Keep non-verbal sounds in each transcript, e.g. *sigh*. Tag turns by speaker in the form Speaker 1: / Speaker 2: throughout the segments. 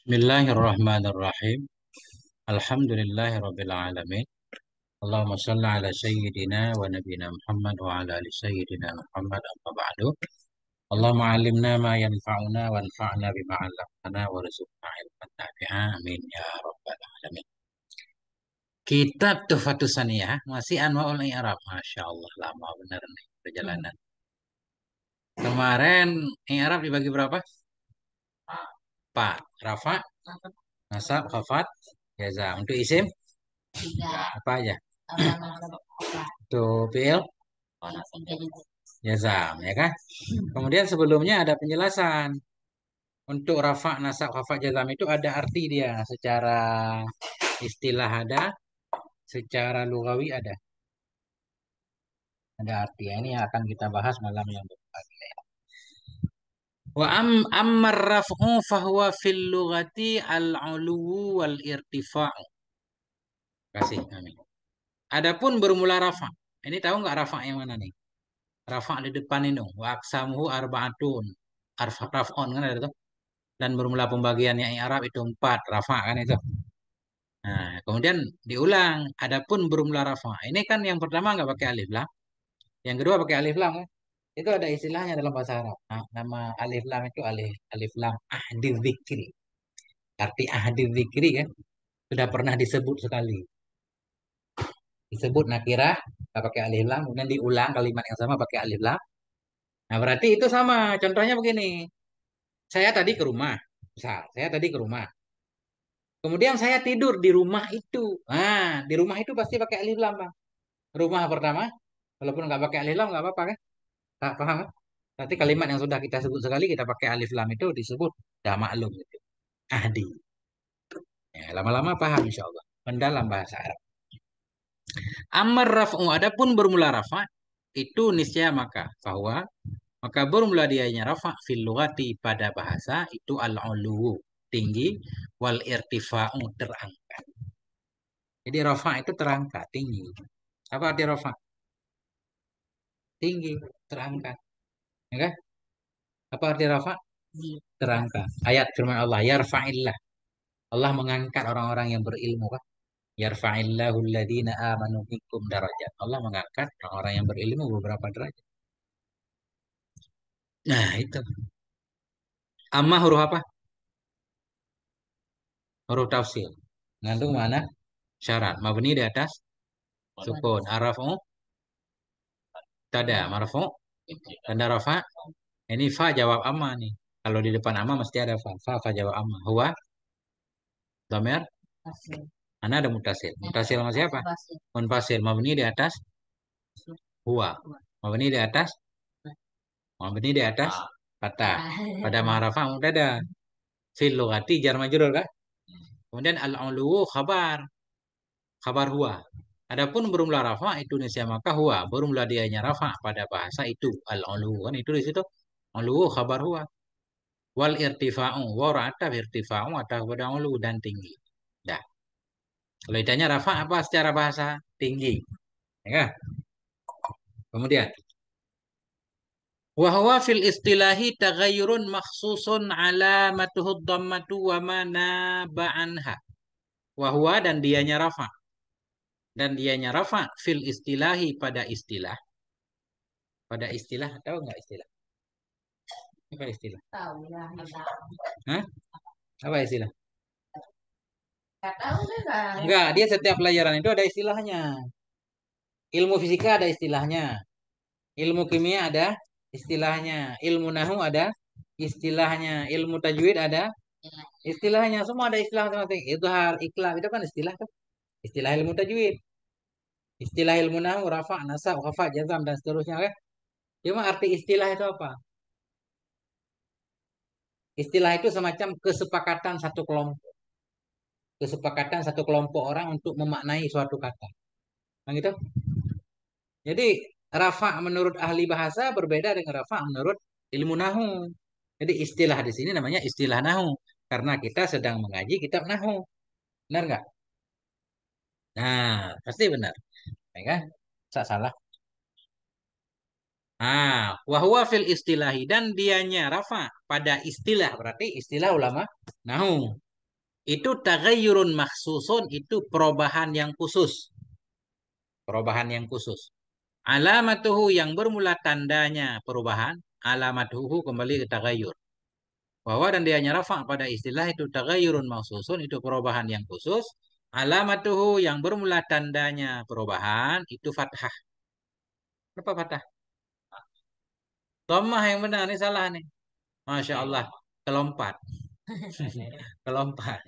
Speaker 1: Bismillahirrahmanirrahim. Alhamdulillahirrabbilalamin. Allahumma salli ala sayyidina wa nabina Muhammad wa ala ali sayyidina Muhammad amma ba'du. Allahumma alimna ma yanfa'una wa anfa'na bima 'allamtana wa rizqna ilman nafi'a amin ya rabbal alamin. Kitab Tuhfatus Saniyah masih Anwaul I'rab. Masya Allah lama benar nih perjalanan. Kemarin I'rab dibagi berapa? Empat rafa nasab iya. khafat jaza untuk isim Tiga. apa aja untuk fiil iya, jazam ya kan kemudian sebelumnya ada penjelasan untuk rafa nasab khafat jazam itu ada arti dia secara istilah ada secara lugawi ada ada arti ini akan kita bahas malam yang depan Wa am ammar raf'u fahuwa fil lughati al-'ulu wal irtifa'u. Kasih. Amin. Adapun bermula rafa. Ini tahu nggak rafa yang mana nih? Rafa di depan ini. Wa aksamuhu arba'atun. Raf'un kan ada tuh. Dan bermula pembagiannya yang Arab itu empat. Rafa kan itu. Nah, kemudian diulang. Adapun bermula rafa. Ini kan yang pertama nggak pakai alif lam. Yang kedua pakai alif lam kan? Itu ada istilahnya dalam bahasa Arab. Nah, nama alif lam itu alif alif lam ahdi zikri. Arti ahdi zikri kan sudah pernah disebut sekali. Disebut nakirah, kita pakai alif lam, kemudian diulang kalimat yang sama pakai alif lam. Nah, berarti itu sama. Contohnya begini. Saya tadi ke rumah. Misal, saya tadi ke rumah. Kemudian saya tidur di rumah itu. Nah, di rumah itu pasti pakai alif lam, Bang. Rumah pertama, walaupun nggak pakai alif lam nggak apa-apa kan? tak paham kan? Nanti kalimat yang sudah kita sebut sekali kita pakai alif lam itu disebut dah maklum itu. Ahdi. lama ya, lama-lama paham insya Allah. Mendalam bahasa Arab. Amar raf'u adapun bermula rafa itu niscaya maka bahwa maka bermula dianya rafa fil lugati pada bahasa itu al ulu tinggi wal irtifa'u terangkat. Jadi rafa itu terangkat tinggi. Apa arti rafa? tinggi terangkat ya kan apa arti rafa iya. terangkat ayat firman Allah yarfa'illah Allah mengangkat orang-orang yang berilmu kan Yarfa'illahul alladhina amanu minkum darajat Allah mengangkat orang-orang yang berilmu beberapa derajat nah itu amma huruf apa huruf tafsir Ngandung mana syarat mabni di atas sukun arafu Tada marfu. Tanda rafa. Ini fa jawab amma nih. Kalau di depan amma mesti ada fa. Fa, fa jawab amma. Huwa. Domer. Mana ada mutasil. Iya, mutasil sama siapa? Munfasil. Mabni di atas. Huwa. Mabni di atas. Mabni di atas. Kata. Pada ma'rafah ada. Fil lugati jar majrur kah? Hmm. Kemudian al-ulu khabar. Khabar huwa. Adapun berumlah rafa itu nisya maka huwa berumlah dianya rafa pada bahasa itu al ulu kan itu di situ ulu khabar huwa wal irtifa'u wa ada irtifa'u ada pada ulu dan tinggi. Dah. Kalau ditanya rafa apa secara bahasa tinggi. Ya. Kan? Kemudian Wahwa fil istilahi tagayurun maksusun alamatuhu dhammatu wa mana ba'anha. Wahwa dan dianya rafa dan dianya rafa fil istilahi pada istilah pada istilah tahu nggak istilah apa istilah tahu lah Hah? apa istilah Gak tahu enggak. Nggak. dia setiap pelajaran itu ada istilahnya. Ilmu fisika ada istilahnya. Ilmu kimia ada istilahnya. Ilmu nahu ada istilahnya. Ilmu tajwid ada istilahnya. Semua ada istilah itu masing Idhar, ikhlas, itu kan istilah kan? Istilah ilmu tajwid. Istilah ilmu nahu, rafa, nasab, rafa, jazam dan seterusnya Okay? Cuma arti istilah itu apa? Istilah itu semacam kesepakatan satu kelompok. Kesepakatan satu kelompok orang untuk memaknai suatu kata. Nah, gitu. Jadi rafa menurut ahli bahasa berbeda dengan rafa menurut ilmu nahu. Jadi istilah di sini namanya istilah nahu karena kita sedang mengaji kitab nahu. Benar nggak? Nah, pasti benar. Ya kan? salah. Ah, wahwa fil istilahi dan dianya rafa pada istilah berarti istilah ulama nahu itu tagayurun maksusun itu perubahan yang khusus. Perubahan yang khusus. Alamatuhu yang bermula tandanya perubahan, alamatuhu kembali ke tagayur. Bahwa dan dianya rafa pada istilah itu tagayurun maksusun itu perubahan yang khusus Alamatuhu yang bermula tandanya perubahan itu fathah. Apa fathah? Tomah yang benar, ini salah nih. Masya Allah, kelompat. *laughs* kelompat.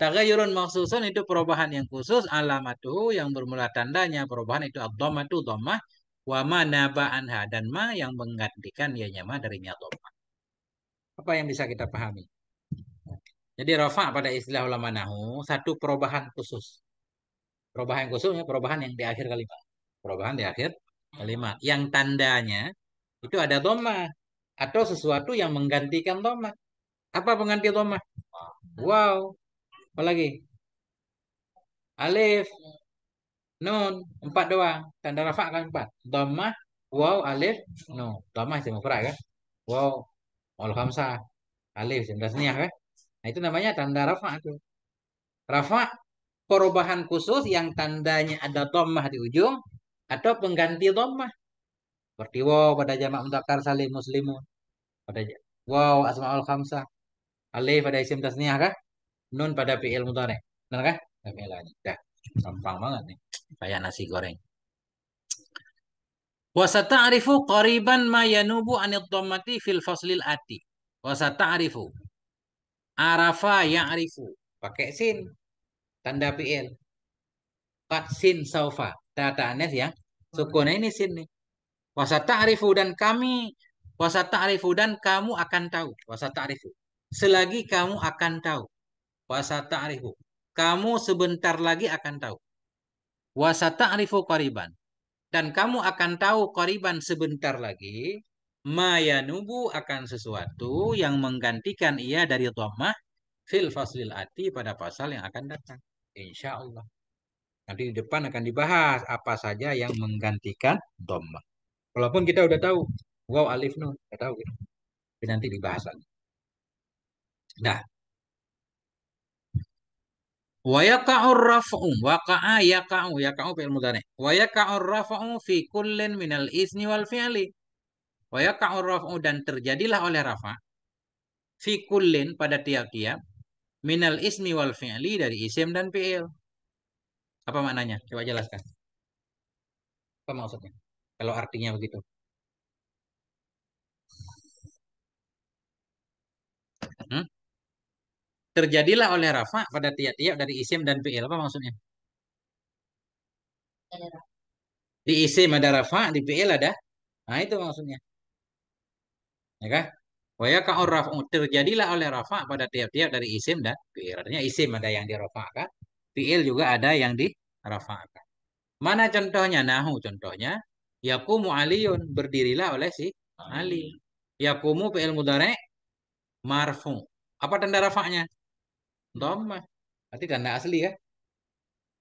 Speaker 1: Tagayurun maksusun itu perubahan yang khusus. Alamatuhu yang bermula tandanya perubahan itu abdomatu domah. Wa ma anha dan ma yang menggantikan ya nyama darinya Apa yang bisa kita pahami? Jadi rofa pada istilah ulama nahu satu perubahan khusus. Perubahan khusus ya perubahan yang di akhir kalimat. Perubahan di akhir kalimat yang tandanya itu ada doma atau sesuatu yang menggantikan doma. Apa pengganti doma? Wow. Apalagi? Alif, nun, empat doang. Tanda rafa kan empat. Doma, wow, alif, nun. Doma sih mufrad kan? Wow, al khamsah. Alif, ya kan? Nah, itu namanya tanda rafa tuh. Rafa perubahan khusus yang tandanya ada dhammah di ujung atau pengganti dhammah. Seperti waw pada jamak mudzakkar salim muslimun. Pada waw asmaul khamsah. Alif pada isim tasniah kah? Nun pada fi'il mudhari. Benar kah? Nah, Dah. Gampang banget nih. Kayak nasi goreng. Wasata'rifu qariban ma yanubu anil dhammati fil faslil ati. Wasata'rifu Arafa arifu Pakai sin. Tanda pl Pak sin saufa. Tata anes ya. Sukunnya ini sin nih. Wasa ta'rifu dan kami. Wasa ta'rifu dan kamu akan tahu. Wasa ta'rifu. Selagi kamu akan tahu. Wasa ta'rifu. Kamu sebentar lagi akan tahu. Wasa ta'rifu koriban. Dan kamu akan tahu koriban sebentar lagi mayanubu akan sesuatu yang menggantikan ia dari tomah fil faslil ati pada pasal yang akan datang. Insya Allah. Nanti di depan akan dibahas apa saja yang menggantikan dhammah. Walaupun kita udah tahu wow alif nun, kita tahu gitu. Tapi nanti dibahas lagi. Nah, wa rafa'u raf'u waqa'a yaqa'u yaqa'u fi'il mudhari wa yaqa'ur raf'u fi kullin minal isni wal fi'li Wa raf'u dan terjadilah oleh rafa fi pada tiap-tiap minal ismi wal fi'li dari isim dan fi'il. Apa maknanya? Coba jelaskan. Apa maksudnya? Kalau artinya begitu. Hmm? Terjadilah oleh rafa pada tiap-tiap dari isim dan fi'il. Apa maksudnya? Di isim ada rafa, di fi'il ada. Nah itu maksudnya ya kan Wayaka rafu um, terjadilah oleh rafa pada tiap-tiap dari isim dan fiil. Artinya isim ada yang dirafakan, fiil juga ada yang dirafakan. Mana contohnya? Nahu contohnya. Yakumu aliyun berdirilah oleh si Ali. Yakumu fiil mudare marfu. Apa tanda rafaknya? Dhamma. Berarti tanda asli ya.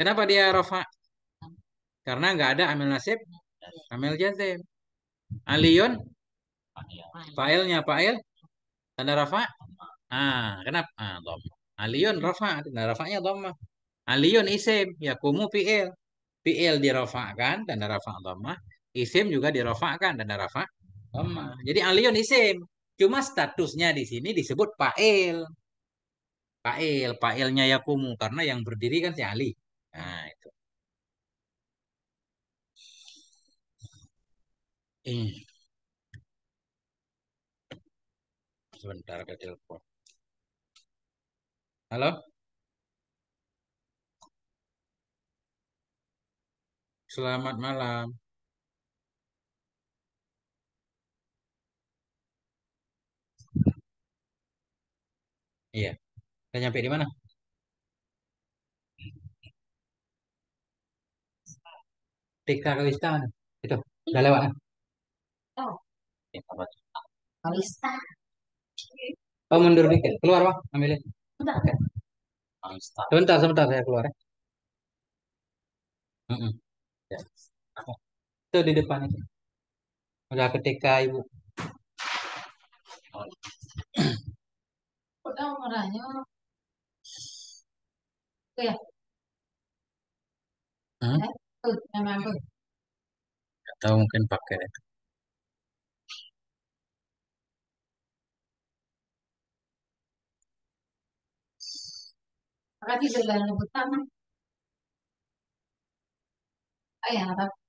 Speaker 1: Kenapa dia rafa? Karena nggak ada amil nasib, amil jazim. Aliyun Fa'ilnya fa'il tanda rafa. Ah, kenapa? Ah, dom. Aliyun rafa, tanda rafa'nya dom. Aliyun isim, Ya yakumu fi'il. Fi'il kan, tanda rafa dom. Isim juga di Rafa kan, tanda rafa Dom. Jadi aliyun isim. Cuma statusnya di sini disebut fa'il. Fa'il, fa'ilnya yakumu karena yang berdiri kan si Ali. Nah, itu. Eh. sebentar ada telepon. Halo? Selamat malam. Iya. Kita nyampe di mana? Tika Kalista mana? Itu. Udah lewat. Kan? Oh. Ya, Kalista. Oh mundur dikit. Keluar Pak. ambilin. Okay. Sebentar, sebentar saya keluar ya. Mm -mm. ya. Itu di depan itu. Udah ketika ibu. Udah merahnya. Itu ya. Hmm? Itu, eh, yang Atau mungkin pakai itu. קראתי את זה לרבותימה. אה, היה, אבל...